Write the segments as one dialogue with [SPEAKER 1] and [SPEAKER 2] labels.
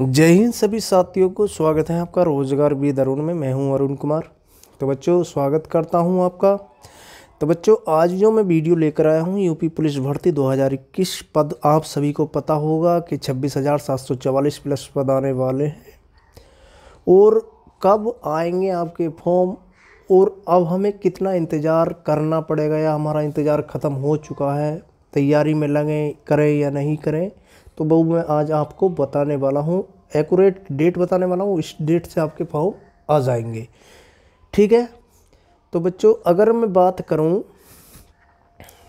[SPEAKER 1] जय हिंद सभी साथियों को स्वागत है आपका रोजगार भी दरुण में मैं हूं अरुण कुमार तो बच्चों स्वागत करता हूं आपका तो बच्चों आज जो मैं वीडियो लेकर आया हूं यूपी पुलिस भर्ती 2021 पद आप सभी को पता होगा कि चवालीस प्लस पद आने वाले हैं और कब आएंगे आपके फॉर्म और अब हमें कितना इंतज़ार करना पड़ेगा या हमारा इंतज़ार ख़त्म हो चुका है तैयारी में लगें करें या नहीं करें तो वो मैं आज आपको बताने वाला हूँ एकूरेट डेट बताने वाला हूँ इस डेट से आपके पाव आ जाएंगे ठीक है तो बच्चों अगर मैं बात करूँ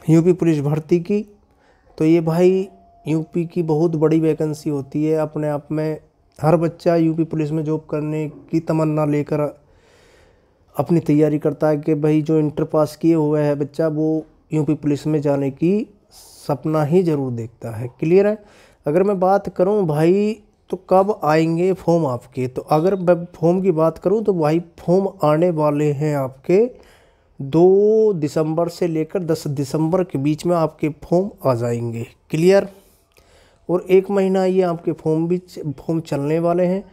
[SPEAKER 1] यूपी पुलिस भर्ती की तो ये भाई यूपी की बहुत बड़ी वैकेंसी होती है अपने आप में हर बच्चा यूपी पुलिस में जॉब करने की तमन्ना लेकर अपनी तैयारी करता है कि भाई जो इंटर पास किए हुए है बच्चा वो यूपी पुलिस में जाने की सपना ही ज़रूर देखता है क्लियर है अगर मैं बात करूं भाई तो कब आएंगे फॉर्म आपके तो अगर मैं फॉर्म की बात करूं तो भाई फॉर्म आने वाले हैं आपके दो दिसंबर से लेकर दस दिसंबर के बीच में आपके फॉर्म आ जाएंगे क्लियर और एक महीना ये आपके फॉर्म भी फॉर्म चलने वाले हैं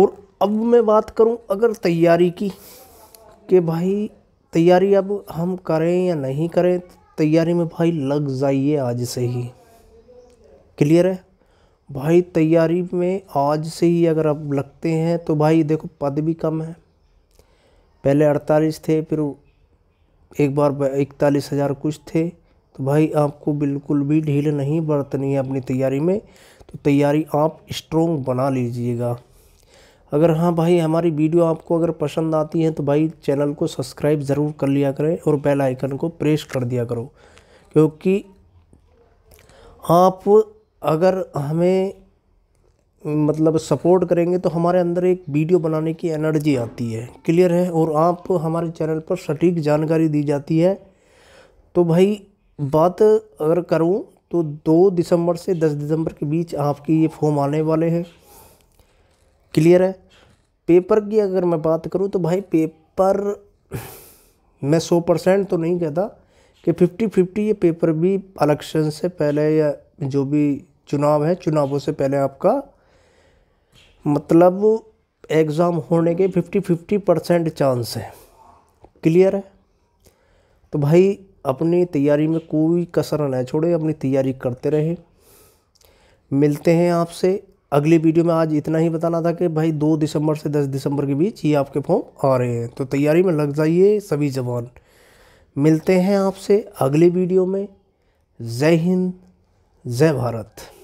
[SPEAKER 1] और अब मैं बात करूं अगर तैयारी की कि भाई तैयारी अब हम करें या नहीं करें तैयारी में भाई लग जाइए आज से ही क्लियर है भाई तैयारी में आज से ही अगर आप लगते हैं तो भाई देखो पद भी कम है पहले अड़तालीस थे फिर एक बार इकतालीस हज़ार कुछ थे तो भाई आपको बिल्कुल भी ढील नहीं बरतनी है अपनी तैयारी में तो तैयारी आप स्ट्रोंग बना लीजिएगा अगर हाँ भाई हमारी वीडियो आपको अगर पसंद आती है तो भाई चैनल को सब्सक्राइब ज़रूर कर लिया करें और बेल आइकन को प्रेस कर दिया करो क्योंकि आप अगर हमें मतलब सपोर्ट करेंगे तो हमारे अंदर एक वीडियो बनाने की एनर्जी आती है क्लियर है और आप हमारे चैनल पर सटीक जानकारी दी जाती है तो भाई बात अगर करूँ तो दो दिसंबर से दस दिसंबर के बीच आपकी ये फॉर्म आने वाले हैं क्लियर है पेपर की अगर मैं बात करूँ तो भाई पेपर मैं सौ परसेंट तो नहीं कहता कि फिफ्टी फिफ्टी ये पेपर भी इलेक्शन से पहले या जो भी चुनाव है चुनावों से पहले आपका मतलब एग्ज़ाम होने के फिफ्टी फिफ्टी परसेंट चांस है क्लियर है तो भाई अपनी तैयारी में कोई कसर ना छोड़े अपनी तैयारी करते रहे मिलते हैं आपसे अगली वीडियो में आज इतना ही बताना था कि भाई दो दिसंबर से दस दिसंबर के बीच ये आपके फॉर्म आ रहे हैं तो तैयारी में लग जाइए सभी जवान मिलते हैं आपसे अगली वीडियो में जय हिंद जय भारत